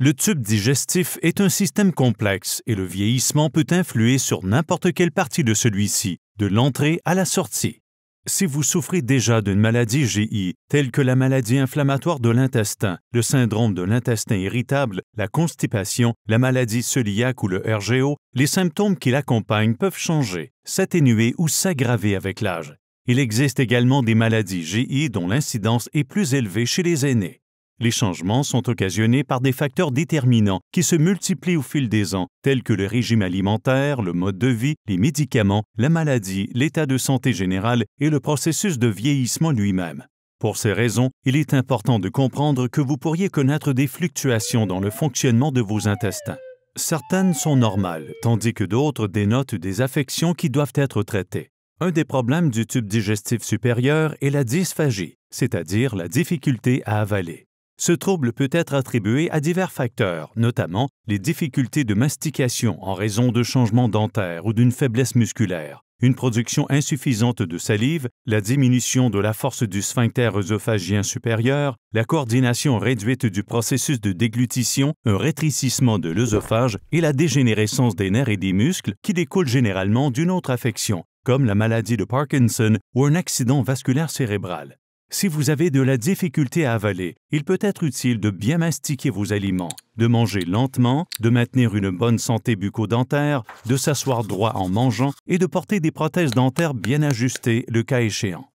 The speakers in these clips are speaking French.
Le tube digestif est un système complexe et le vieillissement peut influer sur n'importe quelle partie de celui-ci, de l'entrée à la sortie. Si vous souffrez déjà d'une maladie GI, telle que la maladie inflammatoire de l'intestin, le syndrome de l'intestin irritable, la constipation, la maladie cœliaque ou le RGO, les symptômes qui l'accompagnent peuvent changer, s'atténuer ou s'aggraver avec l'âge. Il existe également des maladies GI dont l'incidence est plus élevée chez les aînés. Les changements sont occasionnés par des facteurs déterminants qui se multiplient au fil des ans, tels que le régime alimentaire, le mode de vie, les médicaments, la maladie, l'état de santé général et le processus de vieillissement lui-même. Pour ces raisons, il est important de comprendre que vous pourriez connaître des fluctuations dans le fonctionnement de vos intestins. Certaines sont normales, tandis que d'autres dénotent des affections qui doivent être traitées. Un des problèmes du tube digestif supérieur est la dysphagie, c'est-à-dire la difficulté à avaler. Ce trouble peut être attribué à divers facteurs, notamment les difficultés de mastication en raison de changements dentaires ou d'une faiblesse musculaire, une production insuffisante de salive, la diminution de la force du sphincter œsophagien supérieur, la coordination réduite du processus de déglutition, un rétrécissement de l'œsophage et la dégénérescence des nerfs et des muscles qui découlent généralement d'une autre affection, comme la maladie de Parkinson ou un accident vasculaire cérébral. Si vous avez de la difficulté à avaler, il peut être utile de bien mastiquer vos aliments, de manger lentement, de maintenir une bonne santé bucco-dentaire, de s'asseoir droit en mangeant et de porter des prothèses dentaires bien ajustées le cas échéant.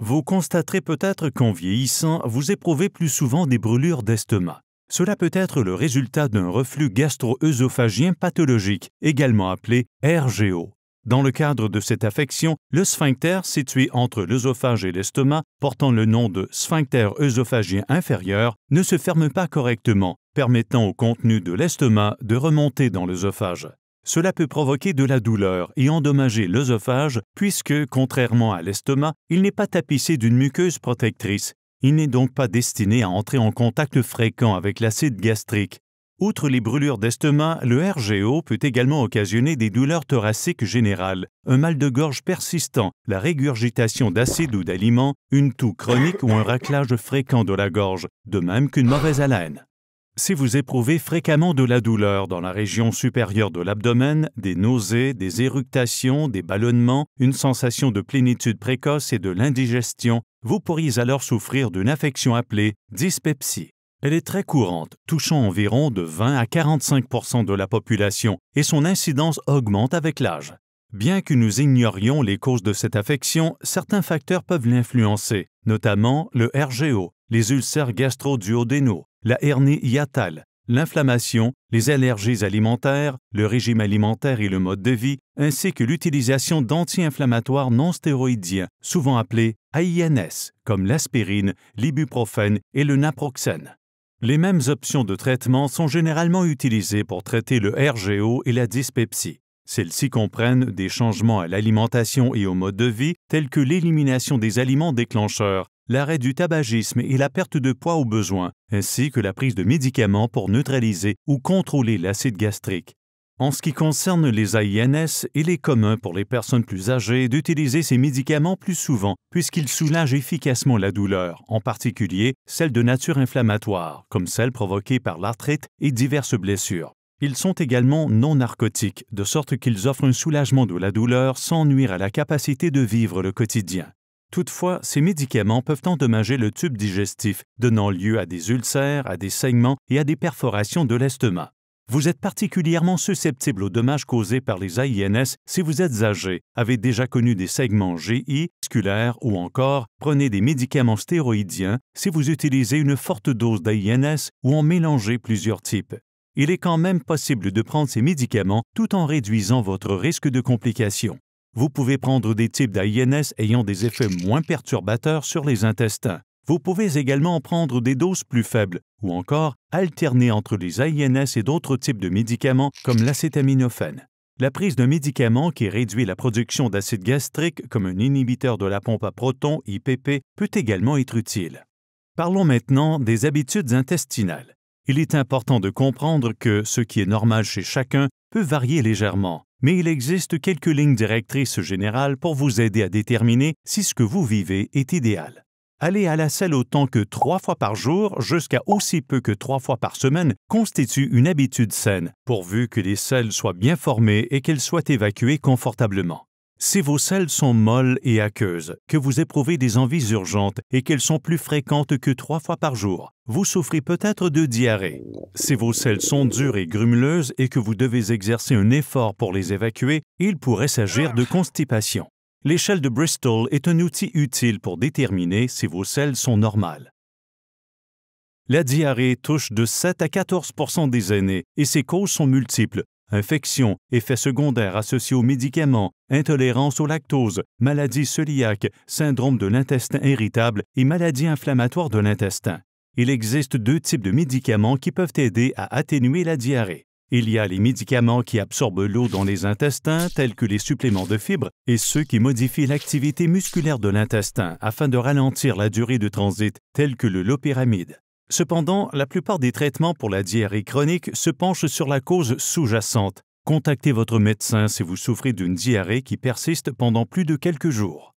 Vous constaterez peut-être qu'en vieillissant, vous éprouvez plus souvent des brûlures d'estomac. Cela peut être le résultat d'un reflux gastro-œsophagien pathologique, également appelé RGO. Dans le cadre de cette affection, le sphincter situé entre l'œsophage et l'estomac, portant le nom de sphincter œsophagien inférieur, ne se ferme pas correctement, permettant au contenu de l'estomac de remonter dans l'œsophage. Cela peut provoquer de la douleur et endommager l'œsophage puisque, contrairement à l'estomac, il n'est pas tapissé d'une muqueuse protectrice. Il n'est donc pas destiné à entrer en contact fréquent avec l'acide gastrique, Outre les brûlures d'estomac, le RGO peut également occasionner des douleurs thoraciques générales, un mal de gorge persistant, la régurgitation d'acide ou d'aliments, une toux chronique ou un raclage fréquent de la gorge, de même qu'une mauvaise haleine. Si vous éprouvez fréquemment de la douleur dans la région supérieure de l'abdomen, des nausées, des éructations, des ballonnements, une sensation de plénitude précoce et de l'indigestion, vous pourriez alors souffrir d'une affection appelée dyspepsie. Elle est très courante, touchant environ de 20 à 45 de la population, et son incidence augmente avec l'âge. Bien que nous ignorions les causes de cette affection, certains facteurs peuvent l'influencer, notamment le RGO, les ulcères gastro-duodénaux, la hernie hiatale, l'inflammation, les allergies alimentaires, le régime alimentaire et le mode de vie, ainsi que l'utilisation d'anti-inflammatoires non stéroïdiens, souvent appelés AINS, comme l'aspirine, l'ibuprofène et le naproxène. Les mêmes options de traitement sont généralement utilisées pour traiter le RGO et la dyspepsie. Celles-ci comprennent des changements à l'alimentation et au mode de vie, tels que l'élimination des aliments déclencheurs, l'arrêt du tabagisme et la perte de poids au besoin, ainsi que la prise de médicaments pour neutraliser ou contrôler l'acide gastrique en ce qui concerne les AINS, il est commun pour les personnes plus âgées d'utiliser ces médicaments plus souvent puisqu'ils soulagent efficacement la douleur, en particulier celle de nature inflammatoire, comme celle provoquée par l'arthrite et diverses blessures. Ils sont également non narcotiques, de sorte qu'ils offrent un soulagement de la douleur sans nuire à la capacité de vivre le quotidien. Toutefois, ces médicaments peuvent endommager le tube digestif, donnant lieu à des ulcères, à des saignements et à des perforations de l'estomac. Vous êtes particulièrement susceptible aux dommages causés par les AINS si vous êtes âgé, avez déjà connu des segments GI, sculaires, ou encore prenez des médicaments stéroïdiens si vous utilisez une forte dose d'AINS ou en mélangez plusieurs types. Il est quand même possible de prendre ces médicaments tout en réduisant votre risque de complications. Vous pouvez prendre des types d'AINS ayant des effets moins perturbateurs sur les intestins. Vous pouvez également prendre des doses plus faibles ou encore alterner entre les AINS et d'autres types de médicaments comme l'acétaminophène. La prise d'un médicament qui réduit la production d'acide gastrique comme un inhibiteur de la pompe à protons, IPP, peut également être utile. Parlons maintenant des habitudes intestinales. Il est important de comprendre que ce qui est normal chez chacun peut varier légèrement, mais il existe quelques lignes directrices générales pour vous aider à déterminer si ce que vous vivez est idéal aller à la selle autant que trois fois par jour jusqu'à aussi peu que trois fois par semaine constitue une habitude saine, pourvu que les selles soient bien formées et qu'elles soient évacuées confortablement. Si vos selles sont molles et aqueuses, que vous éprouvez des envies urgentes et qu'elles sont plus fréquentes que trois fois par jour, vous souffrez peut-être de diarrhée. Si vos selles sont dures et grumeleuses et que vous devez exercer un effort pour les évacuer, il pourrait s'agir de constipation l'échelle de Bristol est un outil utile pour déterminer si vos selles sont normales. La diarrhée touche de 7 à 14 des aînés et ses causes sont multiples infections, effets secondaires associés aux médicaments, intolérance au lactose, maladie cœliaque, syndrome de l'intestin irritable et maladie inflammatoire de l'intestin. Il existe deux types de médicaments qui peuvent aider à atténuer la diarrhée. Il y a les médicaments qui absorbent l'eau dans les intestins, tels que les suppléments de fibres, et ceux qui modifient l'activité musculaire de l'intestin afin de ralentir la durée de transit, tels que le lopéramide. Cependant, la plupart des traitements pour la diarrhée chronique se penchent sur la cause sous-jacente. Contactez votre médecin si vous souffrez d'une diarrhée qui persiste pendant plus de quelques jours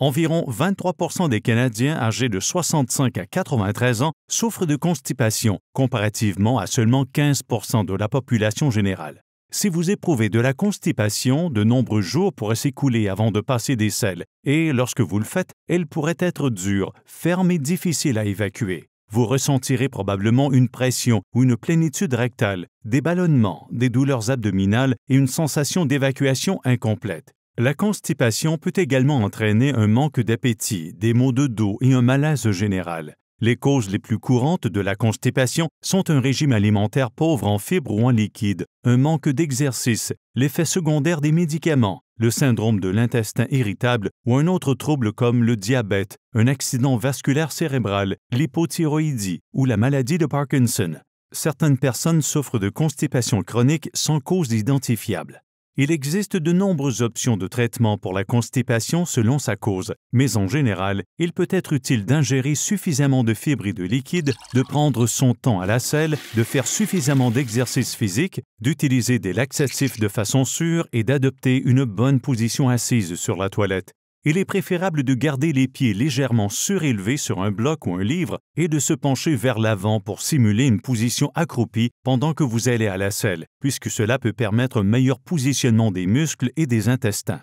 environ 23 des Canadiens âgés de 65 à 93 ans souffrent de constipation, comparativement à seulement 15 de la population générale. Si vous éprouvez de la constipation, de nombreux jours pourraient s'écouler avant de passer des selles, et lorsque vous le faites, elles pourraient être dures, fermes et difficiles à évacuer. Vous ressentirez probablement une pression ou une plénitude rectale, des ballonnements, des douleurs abdominales et une sensation d'évacuation incomplète. La constipation peut également entraîner un manque d'appétit, des maux de dos et un malaise général. Les causes les plus courantes de la constipation sont un régime alimentaire pauvre en fibres ou en liquides, un manque d'exercice, l'effet secondaire des médicaments, le syndrome de l'intestin irritable ou un autre trouble comme le diabète, un accident vasculaire cérébral, l'hypothyroïdie ou la maladie de Parkinson. Certaines personnes souffrent de constipation chronique sans cause identifiable. Il existe de nombreuses options de traitement pour la constipation selon sa cause, mais en général, il peut être utile d'ingérer suffisamment de fibres et de liquides, de prendre son temps à la selle, de faire suffisamment d'exercices physiques, d'utiliser des laxatifs de façon sûre et d'adopter une bonne position assise sur la toilette il est préférable de garder les pieds légèrement surélevés sur un bloc ou un livre et de se pencher vers l'avant pour simuler une position accroupie pendant que vous allez à la selle, puisque cela peut permettre un meilleur positionnement des muscles et des intestins.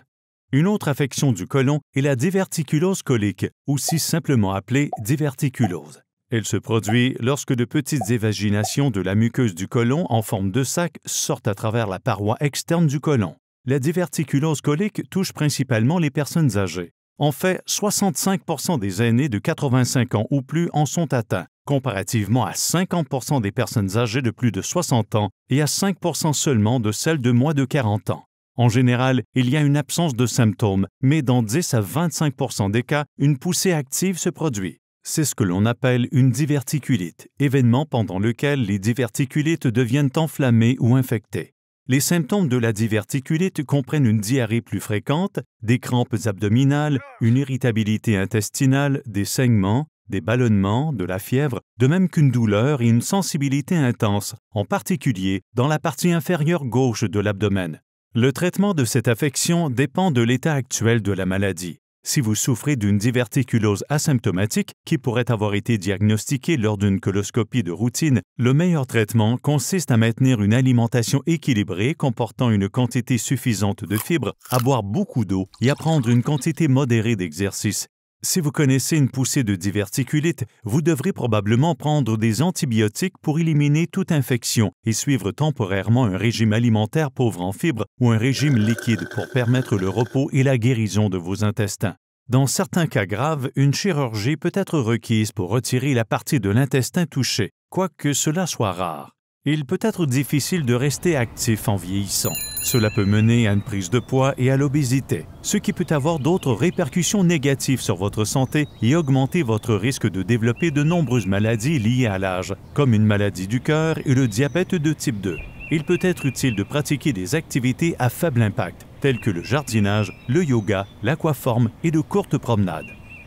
Une autre affection du côlon est la diverticulose colique, aussi simplement appelée diverticulose. Elle se produit lorsque de petites évaginations de la muqueuse du côlon en forme de sac sortent à travers la paroi externe du côlon. La diverticulose colique touche principalement les personnes âgées. En fait, 65 des aînés de 85 ans ou plus en sont atteints, comparativement à 50 des personnes âgées de plus de 60 ans et à 5 seulement de celles de moins de 40 ans. En général, il y a une absence de symptômes, mais dans 10 à 25 des cas, une poussée active se produit. C'est ce que l'on appelle une diverticulite, événement pendant lequel les diverticulites deviennent enflammées ou infectées les symptômes de la diverticulite comprennent une diarrhée plus fréquente, des crampes abdominales, une irritabilité intestinale, des saignements, des ballonnements, de la fièvre, de même qu'une douleur et une sensibilité intense, en particulier dans la partie inférieure gauche de l'abdomen. Le traitement de cette affection dépend de l'état actuel de la maladie si vous souffrez d'une diverticulose asymptomatique qui pourrait avoir été diagnostiquée lors d'une coloscopie de routine, le meilleur traitement consiste à maintenir une alimentation équilibrée comportant une quantité suffisante de fibres, à boire beaucoup d'eau et à prendre une quantité modérée d'exercice. Si vous connaissez une poussée de diverticulite, vous devrez probablement prendre des antibiotiques pour éliminer toute infection et suivre temporairement un régime alimentaire pauvre en fibres ou un régime liquide pour permettre le repos et la guérison de vos intestins. Dans certains cas graves, une chirurgie peut être requise pour retirer la partie de l'intestin touchée, quoique cela soit rare. Il peut être difficile de rester actif en vieillissant. Cela peut mener à une prise de poids et à l'obésité, ce qui peut avoir d'autres répercussions négatives sur votre santé et augmenter votre risque de développer de nombreuses maladies liées à l'âge, comme une maladie du cœur et le diabète de type 2. Il peut être utile de pratiquer des activités à faible impact, telles que le jardinage, le yoga, l'aquaforme et de courtes promenades.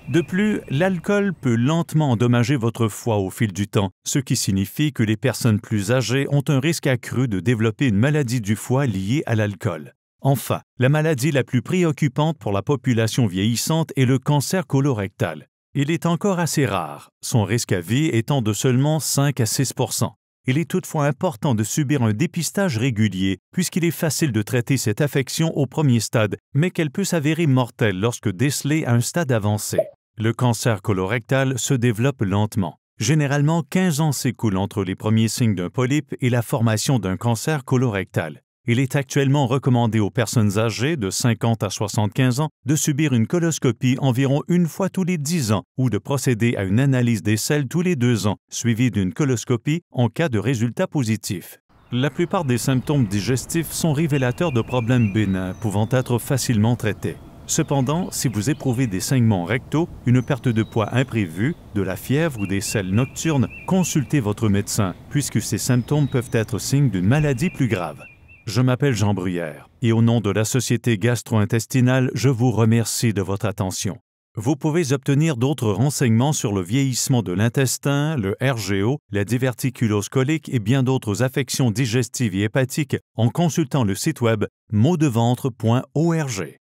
De plus, l'alcool peut lentement endommager votre foie au fil du temps, ce qui signifie que les personnes plus âgées ont un risque accru de développer une maladie du foie liée à l'alcool. Enfin, la maladie la plus préoccupante pour la population vieillissante est le cancer colorectal. Il est encore assez rare, son risque à vie étant de seulement 5 à 6 il est toutefois important de subir un dépistage régulier, puisqu'il est facile de traiter cette affection au premier stade, mais qu'elle peut s'avérer mortelle lorsque décelée à un stade avancé. Le cancer colorectal se développe lentement. Généralement, 15 ans s'écoulent entre les premiers signes d'un polype et la formation d'un cancer colorectal. Il est actuellement recommandé aux personnes âgées de 50 à 75 ans de subir une coloscopie environ une fois tous les 10 ans ou de procéder à une analyse des selles tous les deux ans, suivie d'une coloscopie en cas de résultat positif. La plupart des symptômes digestifs sont révélateurs de problèmes bénins pouvant être facilement traités. Cependant, si vous éprouvez des saignements rectaux, une perte de poids imprévue, de la fièvre ou des selles nocturnes, consultez votre médecin, puisque ces symptômes peuvent être signes d'une maladie plus grave. Je m'appelle Jean Bruyère et au nom de la Société gastro gastrointestinale, je vous remercie de votre attention. Vous pouvez obtenir d'autres renseignements sur le vieillissement de l'intestin, le RGO, la diverticulose colique et bien d'autres affections digestives et hépatiques en consultant le site web maudeventre.org.